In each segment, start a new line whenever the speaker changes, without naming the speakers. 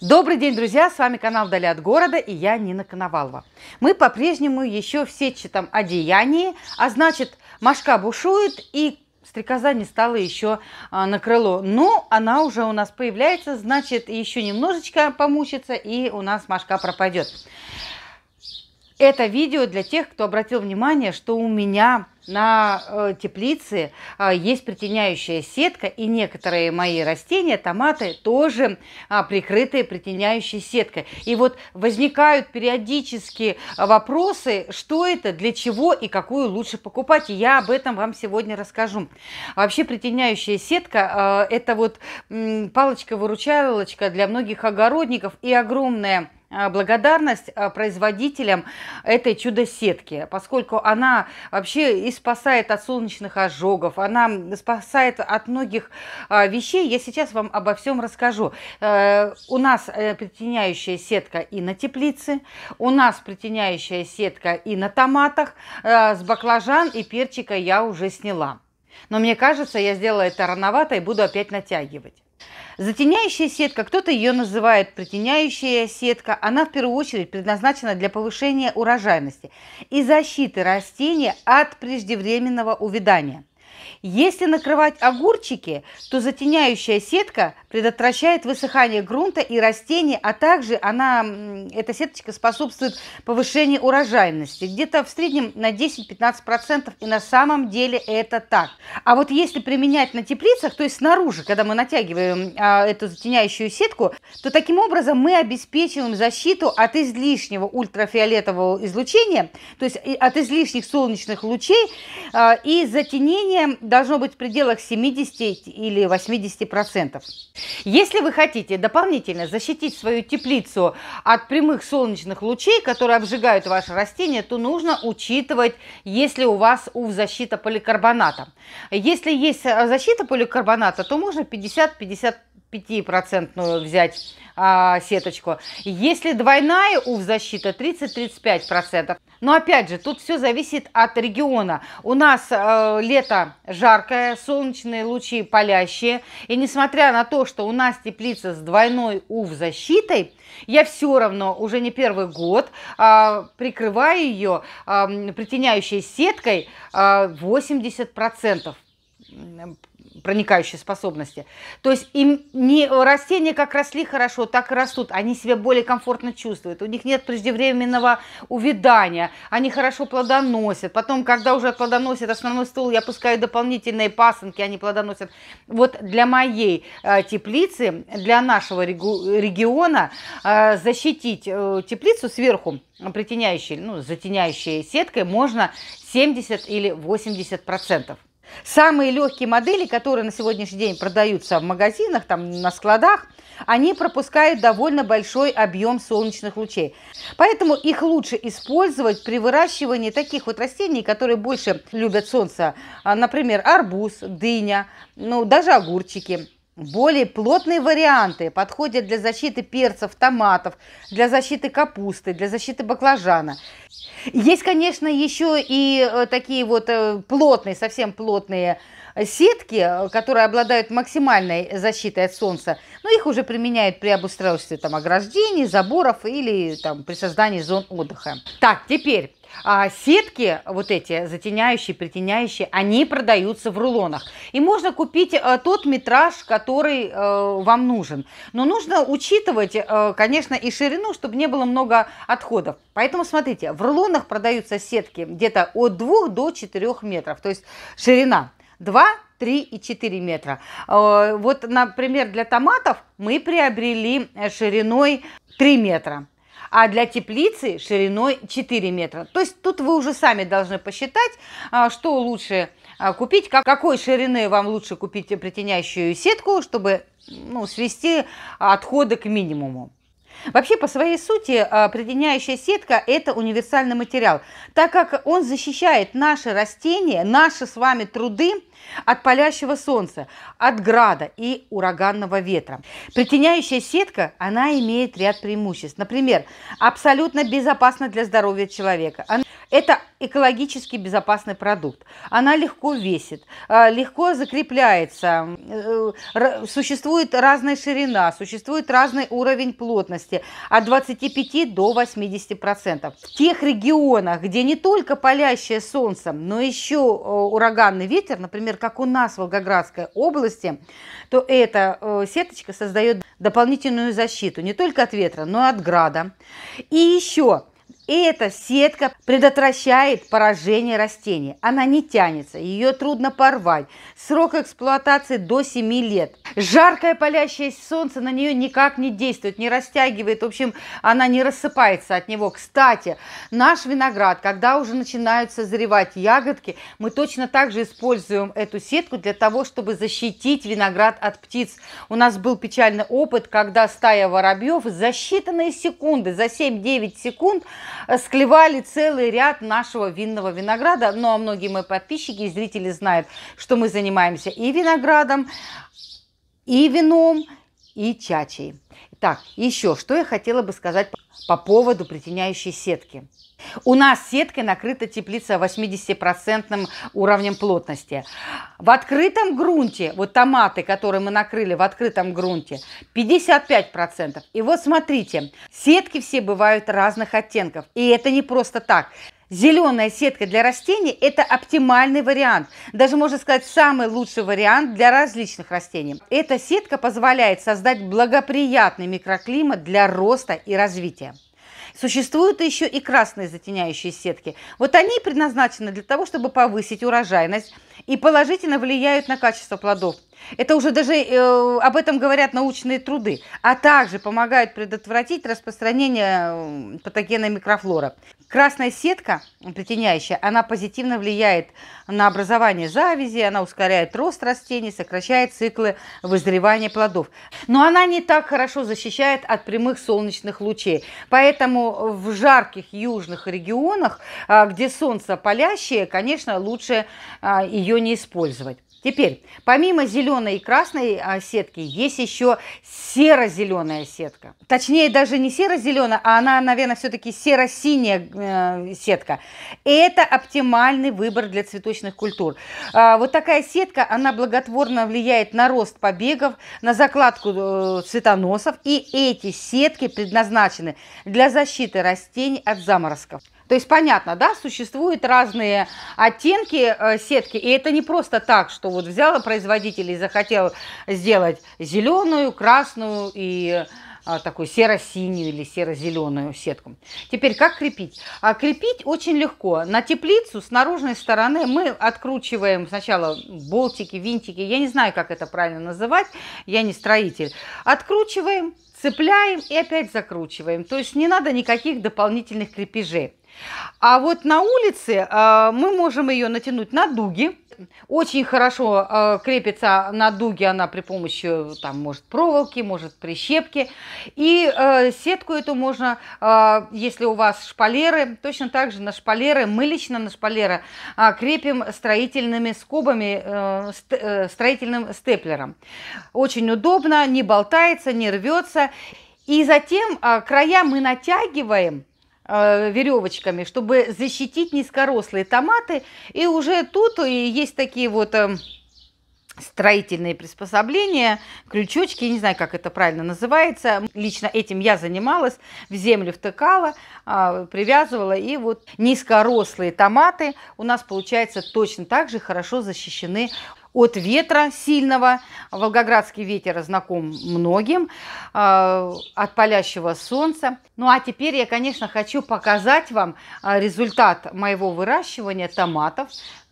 Добрый день, друзья! С вами канал «Вдали от города» и я, Нина Коновалова. Мы по-прежнему еще в сетчатом одеянии, а значит, Машка бушует и стрекоза не стала еще а, на крыло. Но ну, она уже у нас появляется, значит, еще немножечко помучится и у нас Машка пропадет. Это видео для тех, кто обратил внимание, что у меня на э, теплице а, есть притеняющая сетка, и некоторые мои растения, томаты, тоже а, прикрыты притеняющей сеткой. И вот возникают периодически вопросы, что это, для чего и какую лучше покупать. И я об этом вам сегодня расскажу. Вообще притеняющая сетка а, – это вот палочка-выручалочка для многих огородников и огромная а, благодарность а, производителям этой чудо-сетки, поскольку она вообще и спасает от солнечных ожогов, она спасает от многих а, вещей. Я сейчас вам обо всем расскажу. Э, у нас э, притеняющая сетка и на теплице, у нас притеняющая сетка и на томатах, э, с баклажан и перчика я уже сняла. Но мне кажется, я сделала это рановато и буду опять натягивать. Затеняющая сетка, кто-то ее называет притеняющая сетка, она в первую очередь предназначена для повышения урожайности и защиты растения от преждевременного увядания. Если накрывать огурчики, то затеняющая сетка предотвращает высыхание грунта и растений, а также она, эта сеточка способствует повышению урожайности. Где-то в среднем на 10-15% и на самом деле это так. А вот если применять на теплицах, то есть снаружи, когда мы натягиваем а, эту затеняющую сетку, то таким образом мы обеспечиваем защиту от излишнего ультрафиолетового излучения, то есть от излишних солнечных лучей а, и затенением должно быть в пределах 70 или 80 процентов. Если вы хотите дополнительно защитить свою теплицу от прямых солнечных лучей, которые обжигают ваше растение, то нужно учитывать, если у вас УВ защита поликарбоната. Если есть э, защита поликарбоната, то можно 50-50 5% взять а, сеточку. Если двойная УВ защита 30-35%. Но опять же, тут все зависит от региона. У нас э, лето жаркое, солнечные лучи палящие. И несмотря на то, что у нас теплица с двойной УВ защитой, я все равно уже не первый год э, прикрываю ее э, притеняющей сеткой э, а, 80% проникающие способности. То есть им не, растения как росли хорошо, так и растут. Они себя более комфортно чувствуют. У них нет преждевременного увядания. Они хорошо плодоносят. Потом, когда уже плодоносят основной стол, я пускаю дополнительные пасынки, они плодоносят. Вот для моей э, теплицы, для нашего региона э, защитить э, теплицу сверху притеняющей, ну, затеняющей сеткой можно 70 или 80 процентов. Самые легкие модели, которые на сегодняшний день продаются в магазинах, там на складах, они пропускают довольно большой объем солнечных лучей. Поэтому их лучше использовать при выращивании таких вот растений, которые больше любят солнце. А, например, арбуз, дыня, ну, даже огурчики. Более плотные варианты подходят для защиты перцев, томатов, для защиты капусты, для защиты баклажана. Есть, конечно, еще и э, такие вот э, плотные, совсем плотные сетки, э, которые обладают максимальной защитой от солнца, но их уже применяют при обустройстве там, ограждений, заборов или там, при создании зон отдыха. Так, теперь а сетки вот эти затеняющие, притеняющие, они продаются в рулонах. И можно купить э, тот метраж, который э, вам нужен. Но нужно учитывать, э, конечно, и ширину, чтобы не было много отходов. Поэтому смотрите, в рулонах продаются сетки где-то от 2 до 4 метров, то есть ширина. 2, 3 и 4 метра. Э, вот, например, для томатов мы приобрели э, шириной 3 метра а для теплицы шириной 4 метра. То есть тут вы уже сами должны посчитать, э, что лучше купить, как какой ширины вам лучше купить притеняющую сетку, чтобы ну, свести отходы к минимуму. Вообще, по своей сути, приледеняющая сетка – это универсальный материал, так как он защищает наши растения, наши с вами труды от палящего солнца, от града и ураганного ветра. Притеняющая сетка, она имеет ряд преимуществ. Например, абсолютно безопасна для здоровья человека. Это экологически безопасный продукт. Она легко весит, э, легко закрепляется, э, существует разная ширина, существует разный уровень плотности от 25 до 80 процентов. В тех регионах, где не только палящее солнцем, но еще э, ураганный ветер, например, как у нас в Волгоградской области, то эта сеточка создает дополнительную защиту не только от ветра, но и от града. И еще и эта сетка предотвращает поражение растения. Она не тянется, ее трудно порвать. Срок эксплуатации до 7 лет. Жаркое палящее солнце на нее никак не действует, не растягивает. В общем, она не рассыпается от него. Кстати, наш виноград, когда уже начинают созревать ягодки, мы точно так же используем эту сетку для того, чтобы защитить виноград от птиц. У нас был печальный опыт, когда стая воробьев за считанные секунды, за 7-9 секунд, Э, склевали целый ряд нашего винного винограда. Ну, а многие мои подписчики и зрители знают, что мы занимаемся и виноградом, и вином, и чачей. Так, еще что я хотела бы сказать по поводу притеняющей сетки. У нас сеткой накрыта теплица 80% уровнем плотности. В открытом грунте, вот томаты, которые мы накрыли в открытом грунте, 55%. И вот смотрите, сетки все бывают разных оттенков. И это не просто так. Зеленая сетка для растений – это оптимальный вариант, даже можно сказать самый лучший вариант для различных растений. Эта сетка позволяет создать благоприятный микроклимат для роста и развития. Существуют еще и красные затеняющие сетки. Вот они предназначены для того, чтобы повысить урожайность и положительно влияют на качество плодов. Это уже даже э, об этом говорят научные труды, а также помогают предотвратить распространение э, патогена микрофлора. Красная сетка, притеняющая, она позитивно влияет на образование завязи, она ускоряет рост растений, сокращает циклы вызревания плодов. Но она не так хорошо защищает от прямых солнечных лучей. Поэтому в жарких южных регионах, а, где солнце палящее, конечно, лучше а, ее не использовать. Теперь, помимо зеленой и красной а, сетки, есть еще серо-зеленая сетка. Точнее, даже не серо-зеленая, а она, наверное, все-таки серо-синяя э, сетка. Это оптимальный выбор для цветочных культур. А, вот такая сетка, она благотворно влияет на рост побегов, на закладку э, цветоносов. И эти сетки предназначены для защиты растений от заморозков. То есть понятно, да, существуют разные оттенки э, сетки, и это не просто так, что вот взяла производитель и захотел сделать зеленую, красную и а, такую серо-синюю или серо-зеленую сетку. Теперь как крепить? А крепить очень легко. На теплицу с наружной стороны мы откручиваем сначала болтики, винтики, я не знаю, как это правильно называть, я не строитель. Откручиваем, цепляем и опять закручиваем. То есть не надо никаких дополнительных крепежей. А вот на улице э, мы можем ее натянуть на дуги. Очень хорошо э, крепится на дуге она при помощи, там, может, проволоки, может, прищепки. И э, сетку эту можно, если у вас шпалеры, точно так же на шпалеры, мы лично на шпалеры крепим строительными скобами, строительным степлером. Очень удобно, не болтается, не рвется. И затем края мы натягиваем – Э, веревочками, чтобы защитить низкорослые томаты. И уже тут есть такие вот эм, строительные приспособления, крючочки, не знаю, как это правильно называется. Лично этим я занималась, в землю втыкала, а, привязывала. И вот низкорослые томаты у нас, получается, точно так же хорошо защищены от ветра сильного. Волгоградский ветер знаком многим, а, от палящего солнца. Ну а теперь я, конечно, хочу показать вам а, результат моего выращивания томатов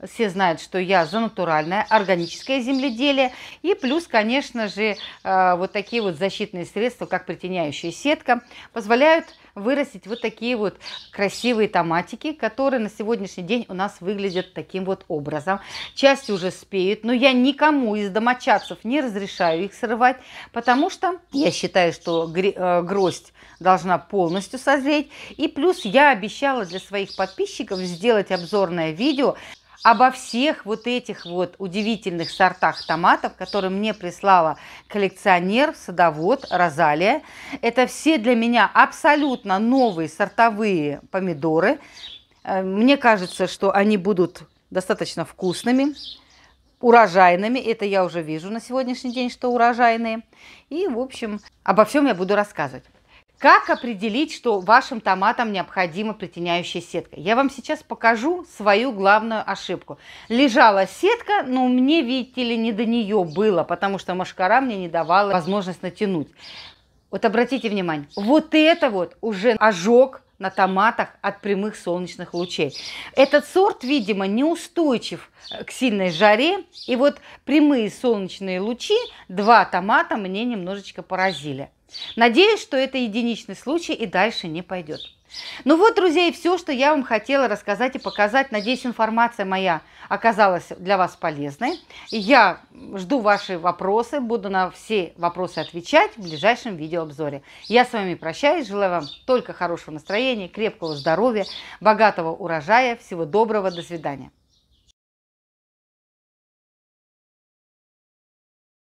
все знают, что я за натуральное органическое земледелие. И плюс, конечно же, э, вот такие вот защитные средства, как притеняющая сетка, позволяют вырастить вот такие вот красивые томатики, которые на сегодняшний день у нас выглядят таким вот образом. Часть уже спеют, но я никому из домочадцев не разрешаю их срывать, потому что я считаю, что э, гроздь должна полностью созреть. И плюс я обещала для своих подписчиков сделать обзорное видео обо всех вот этих вот удивительных сортах томатов, которые мне прислала коллекционер, садовод Розалия. Это все для меня абсолютно новые сортовые помидоры. Э, мне кажется, что они будут достаточно вкусными, урожайными. Это я уже вижу на сегодняшний день, что урожайные. И, в общем, обо всем я буду рассказывать. Как определить, что вашим томатам необходима притеняющая сетка? Я вам сейчас покажу свою главную ошибку. Лежала сетка, но мне, видите ли, не до нее было, потому что машкара мне не давала возможность натянуть. Вот обратите внимание, вот это вот уже ожог, на томатах от прямых солнечных лучей. Этот сорт, видимо, неустойчив к сильной жаре. И вот прямые солнечные лучи, два томата мне немножечко поразили. Надеюсь, что это единичный случай и дальше не пойдет. Ну вот, друзья, и все, что я вам хотела рассказать и показать. Надеюсь, информация моя оказалась для вас полезной. Я жду ваши вопросы, буду на все вопросы отвечать в ближайшем видеообзоре. Я с вами прощаюсь, желаю вам только хорошего настроения, крепкого здоровья, богатого урожая. Всего доброго, до свидания.